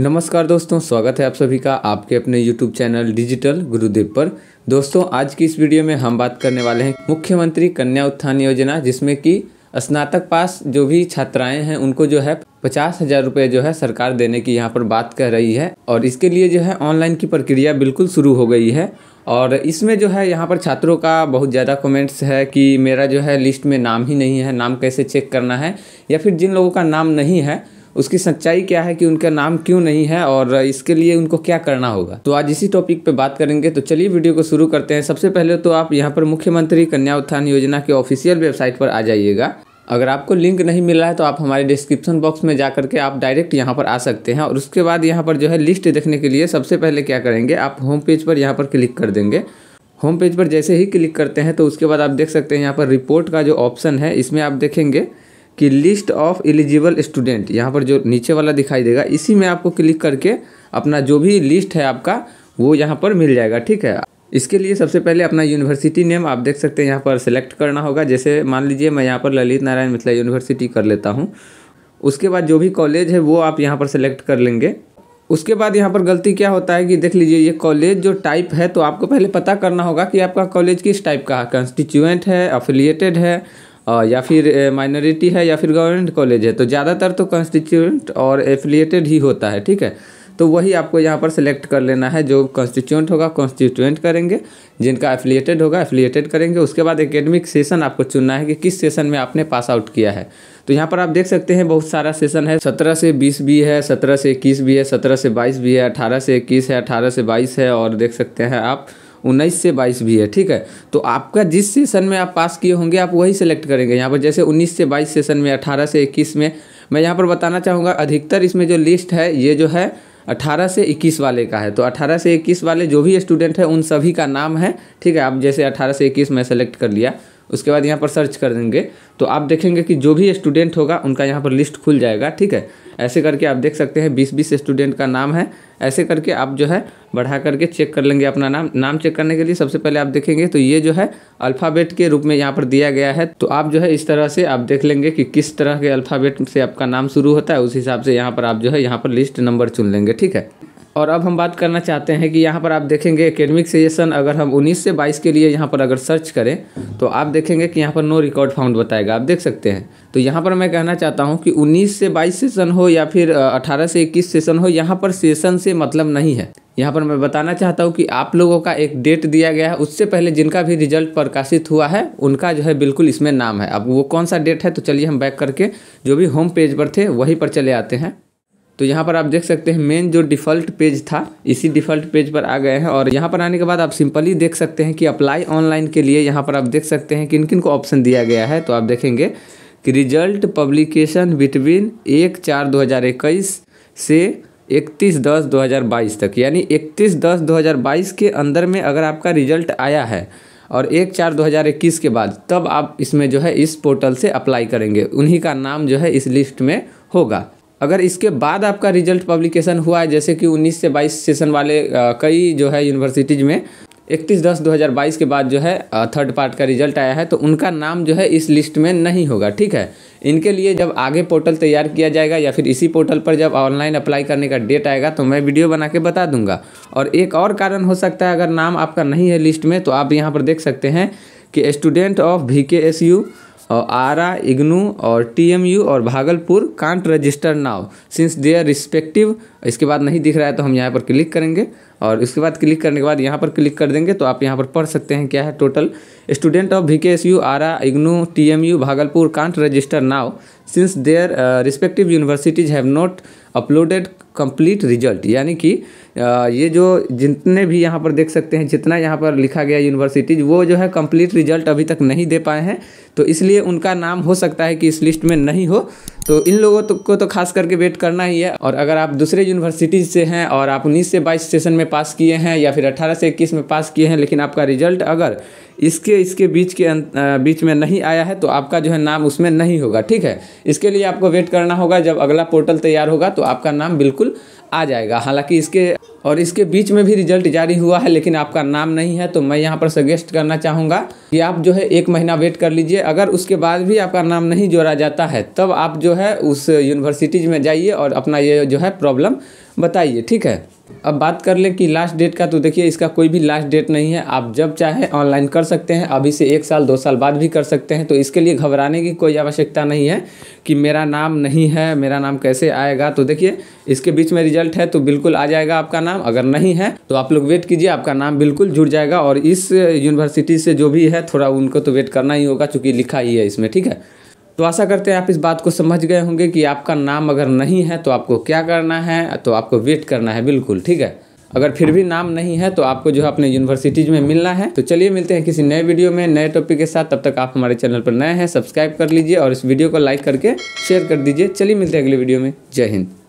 नमस्कार दोस्तों स्वागत है आप सभी का आपके अपने YouTube चैनल डिजिटल गुरुदेव पर दोस्तों आज की इस वीडियो में हम बात करने वाले हैं मुख्यमंत्री कन्या उत्थान योजना जिसमें कि स्नातक पास जो भी छात्राएं हैं उनको जो है पचास हज़ार रुपये जो है सरकार देने की यहाँ पर बात कर रही है और इसके लिए जो है ऑनलाइन की प्रक्रिया बिल्कुल शुरू हो गई है और इसमें जो है यहाँ पर छात्रों का बहुत ज़्यादा कमेंट्स है कि मेरा जो है लिस्ट में नाम ही नहीं है नाम कैसे चेक करना है या फिर जिन लोगों का नाम नहीं है उसकी सच्चाई क्या है कि उनका नाम क्यों नहीं है और इसके लिए उनको क्या करना होगा तो आज इसी टॉपिक पे बात करेंगे तो चलिए वीडियो को शुरू करते हैं सबसे पहले तो आप यहाँ पर मुख्यमंत्री कन्या उत्थान योजना के ऑफिशियल वेबसाइट पर आ जाइएगा अगर आपको लिंक नहीं मिला है तो आप हमारे डिस्क्रिप्शन बॉक्स में जा करके आप डायरेक्ट यहाँ पर आ सकते हैं और उसके बाद यहाँ पर जो है लिस्ट देखने के लिए सबसे पहले क्या करेंगे आप होम पेज पर यहाँ पर क्लिक कर देंगे होम पेज पर जैसे ही क्लिक करते हैं तो उसके बाद आप देख सकते हैं यहाँ पर रिपोर्ट का जो ऑप्शन है इसमें आप देखेंगे कि लिस्ट ऑफ एलिजिबल स्टूडेंट यहाँ पर जो नीचे वाला दिखाई देगा इसी में आपको क्लिक करके अपना जो भी लिस्ट है आपका वो यहाँ पर मिल जाएगा ठीक है इसके लिए सबसे पहले अपना यूनिवर्सिटी नेम आप देख सकते हैं यहाँ पर सेलेक्ट करना होगा जैसे मान लीजिए मैं यहाँ पर ललित नारायण मिथिला यूनिवर्सिटी कर लेता हूँ उसके बाद जो भी कॉलेज है वो आप यहाँ पर सेलेक्ट कर लेंगे उसके बाद यहाँ पर गलती क्या होता है कि देख लीजिए ये कॉलेज जो टाइप है तो आपको पहले पता करना होगा कि आपका कॉलेज किस टाइप का है कंस्टिट्यूएंट है अफिलिएटेड है या फिर माइनॉरिटी है या फिर गवर्नमेंट कॉलेज है तो ज़्यादातर तो कॉन्स्टिट्यूंट और एफिलिएटेड ही होता है ठीक है तो वही आपको यहाँ पर सेलेक्ट कर लेना है जो कॉन्स्टिट्यूंट होगा कॉन्स्टिट्यूंट करेंगे जिनका एफिलिएटेड होगा एफिलिएटेड करेंगे उसके बाद एकेडमिक सेशन आपको चुनना है कि किस सेशन में आपने पास आउट किया है तो यहाँ पर आप देख सकते हैं बहुत सारा सेशन है सत्रह से बीस भी है सत्रह से इक्कीस भी है सत्रह से बाईस भी है अठारह से इक्कीस है अठारह से बाईस है और देख सकते हैं आप उन्नीस से बाईस भी है ठीक है तो आपका जिस सेशन में आप पास किए होंगे आप वही सेलेक्ट करेंगे यहाँ पर जैसे उन्नीस से बाईस सेशन में अठारह से इक्कीस में मैं यहाँ पर बताना चाहूँगा अधिकतर इसमें जो लिस्ट है ये जो है 18 से 21 वाले का है तो 18 से 21 वाले जो भी स्टूडेंट है उन सभी का नाम है ठीक है आप जैसे 18 से 21 में सेलेक्ट कर लिया उसके बाद यहाँ पर सर्च कर देंगे तो आप देखेंगे कि जो भी स्टूडेंट होगा उनका यहाँ पर लिस्ट खुल जाएगा ठीक है ऐसे करके आप देख सकते हैं बीस बीस स्टूडेंट का नाम है ऐसे करके आप जो है बढ़ा करके चेक कर लेंगे अपना नाम नाम चेक करने के लिए सबसे पहले आप देखेंगे तो ये जो है अल्फ़ाबेट के रूप में यहाँ पर दिया गया है तो आप जो है इस तरह से आप देख लेंगे कि किस तरह के अल्फ़ाबेट से आपका नाम शुरू होता है उस हिसाब से यहाँ पर आप जो है यहाँ पर लिस्ट नंबर चुन लेंगे ठीक है और अब हम बात करना चाहते हैं कि यहाँ पर आप देखेंगे एकेडमिक सजेशन अगर हम 19 से 22 के लिए यहाँ पर अगर सर्च करें तो आप देखेंगे कि यहाँ पर नो रिकॉर्ड फाउंड बताएगा आप देख सकते हैं तो यहाँ पर मैं कहना चाहता हूँ कि 19 से 22 सेशन हो या फिर 18 से 21 सेशन हो यहाँ पर सेशन से मतलब नहीं है यहाँ पर मैं बताना चाहता हूँ कि आप लोगों का एक डेट दिया गया है उससे पहले जिनका भी रिजल्ट प्रकाशित हुआ है उनका जो है बिल्कुल इसमें नाम है अब वो कौन सा डेट है तो चलिए हम बैक करके जो भी होम पेज पर थे वहीं पर चले आते हैं तो यहाँ पर आप देख सकते हैं मेन जो डिफ़ॉल्ट पेज था इसी डिफ़ॉल्ट पेज पर आ गए हैं और यहाँ पर आने के बाद आप सिंपली देख सकते हैं कि अप्लाई ऑनलाइन के लिए यहाँ पर आप देख सकते हैं किन किन को ऑप्शन दिया गया है तो आप देखेंगे कि रिजल्ट पब्लिकेशन बिटवीन एक चार दो हज़ार इक्कीस से इकतीस दस दो हज़ार बाईस तक यानी इकतीस दस दो हज़ार बाईस के अंदर में अगर आपका रिजल्ट आया है और एक चार दो हज़ार इक्कीस के बाद तब आप इसमें जो है इस पोर्टल से अप्लाई करेंगे उन्हीं का नाम जो है इस लिस्ट में होगा अगर इसके बाद आपका रिजल्ट पब्लिकेशन हुआ है जैसे कि 19 से 22 सेशन वाले कई जो है यूनिवर्सिटीज़ में 31 दस 2022 के बाद जो है थर्ड पार्ट का रिजल्ट आया है तो उनका नाम जो है इस लिस्ट में नहीं होगा ठीक है इनके लिए जब आगे पोर्टल तैयार किया जाएगा या फिर इसी पोर्टल पर जब ऑनलाइन अप्लाई करने का डेट आएगा तो मैं वीडियो बना के बता दूंगा और एक और कारण हो सकता है अगर नाम आपका नहीं है लिस्ट में तो आप यहाँ पर देख सकते हैं कि student of V K S U और आरा इग्नू और टीएमयू और Bhagalpur can't register now since their respective इसके बाद नहीं दिख रहा है तो हम यहाँ पर क्लिक करेंगे और इसके बाद क्लिक करने के बाद यहाँ पर क्लिक कर देंगे तो आप यहाँ पर पढ़ सकते हैं क्या है total student of V K S U Ara IGNOU T M U Bhagalpur can't register now since their respective universities have not uploaded complete result यानी कि uh, ये जो जितने भी यहाँ पर देख सकते हैं जितना यहाँ पर लिखा गया यूनिवर्सिटीज़ वो जो है कंप्लीट रिजल्ट अभी तक नहीं दे पाए हैं तो इसलिए उनका नाम हो सकता है कि इस लिस्ट में नहीं हो तो इन लोगों तो, को तो खास करके वेट करना ही है और अगर आप दूसरे यूनिवर्सिटीज़ से हैं और आप उन्नीस से बाईस सेशन में पास किए हैं या फिर अट्ठारह से इक्कीस में पास किए हैं लेकिन आपका रिजल्ट अगर इसके इसके बीच के अं, बीच में नहीं आया है तो आपका जो है नाम उसमें नहीं होगा ठीक है इसके लिए आपको वेट करना होगा जब अगला पोर्टल तैयार होगा तो आपका नाम बिल्कुल आ जाएगा हालांकि इसके और इसके बीच में भी रिजल्ट जारी हुआ है लेकिन आपका नाम नहीं है तो मैं यहाँ पर सजेस्ट करना चाहूँगा कि आप जो है एक महीना वेट कर लीजिए अगर उसके बाद भी आपका नाम नहीं जोड़ा जाता है तब आप जो है उस यूनिवर्सिटीज़ में जाइए और अपना ये जो है प्रॉब्लम बताइए ठीक है अब बात कर लें कि लास्ट डेट का तो देखिए इसका कोई भी लास्ट डेट नहीं है आप जब चाहे ऑनलाइन कर सकते हैं अभी से एक साल दो साल बाद भी कर सकते हैं तो इसके लिए घबराने की कोई आवश्यकता नहीं है कि मेरा नाम नहीं है मेरा नाम कैसे आएगा तो देखिए इसके बीच में रिजल्ट है तो बिल्कुल आ जाएगा आपका नाम अगर नहीं है तो आप लोग वेट कीजिए आपका नाम बिल्कुल जुड़ जाएगा और इस यूनिवर्सिटी से जो भी है थोड़ा उनको तो वेट करना ही होगा चूँकि लिखा ही है इसमें ठीक है तो आशा करते हैं आप इस बात को समझ गए होंगे कि आपका नाम अगर नहीं है तो आपको क्या करना है तो आपको वेट करना है बिल्कुल ठीक है अगर फिर भी नाम नहीं है तो आपको जो है अपने यूनिवर्सिटीज़ में मिलना है तो चलिए मिलते हैं किसी नए वीडियो में नए टॉपिक के साथ तब तक आप हमारे चैनल पर नए हैं सब्सक्राइब कर लीजिए और इस वीडियो को लाइक करके शेयर कर दीजिए चलिए मिलते हैं अगले वीडियो में जय हिंद